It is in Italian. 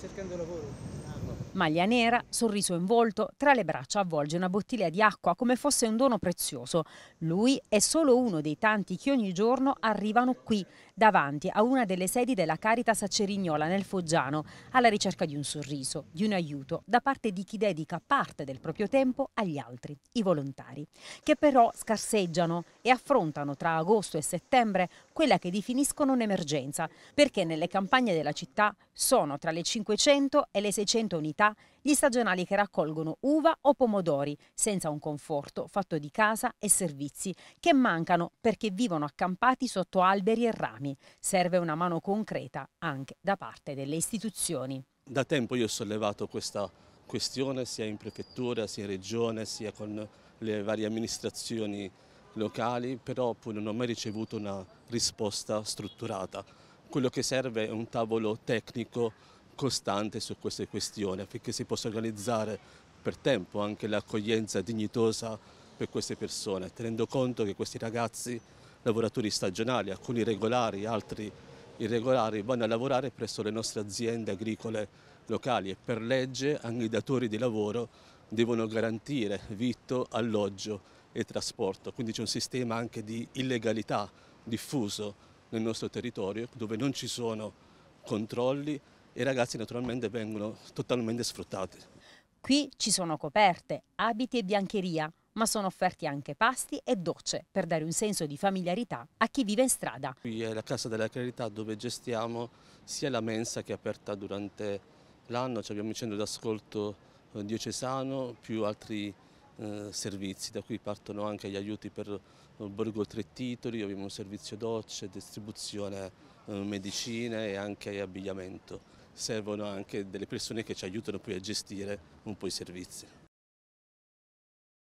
Cercando lavoro. Maglia nera, sorriso in volto, tra le braccia avvolge una bottiglia di acqua come fosse un dono prezioso. Lui è solo uno dei tanti che ogni giorno arrivano qui, davanti a una delle sedi della Caritas Cerignola nel Foggiano, alla ricerca di un sorriso, di un aiuto da parte di chi dedica parte del proprio tempo agli altri, i volontari, che però scarseggiano e affrontano tra agosto e settembre quella che definiscono un'emergenza, perché nelle campagne della città sono tra le 500 e le 600 unità gli stagionali che raccolgono uva o pomodori, senza un conforto fatto di casa e servizi, che mancano perché vivono accampati sotto alberi e rami. Serve una mano concreta anche da parte delle istituzioni. Da tempo io ho sollevato questa questione sia in prefettura, sia in regione, sia con le varie amministrazioni locali, però non ho mai ricevuto una risposta strutturata. Quello che serve è un tavolo tecnico costante su queste questioni affinché si possa organizzare per tempo anche l'accoglienza dignitosa per queste persone, tenendo conto che questi ragazzi, lavoratori stagionali, alcuni regolari, altri irregolari, vanno a lavorare presso le nostre aziende agricole locali e per legge anche i datori di lavoro devono garantire vitto, alloggio e trasporto, quindi c'è un sistema anche di illegalità diffuso nel nostro territorio dove non ci sono controlli e i ragazzi naturalmente vengono totalmente sfruttati. Qui ci sono coperte, abiti e biancheria, ma sono offerti anche pasti e docce per dare un senso di familiarità a chi vive in strada. Qui è la Casa della Carità dove gestiamo sia la mensa che è aperta durante l'anno, abbiamo il centro d'ascolto eh, diocesano più altri eh, servizi, da qui partono anche gli aiuti per Borgo Tre Titoli, abbiamo un servizio docce, distribuzione eh, medicine e anche abbigliamento. Servono anche delle persone che ci aiutano poi a gestire un po' i servizi.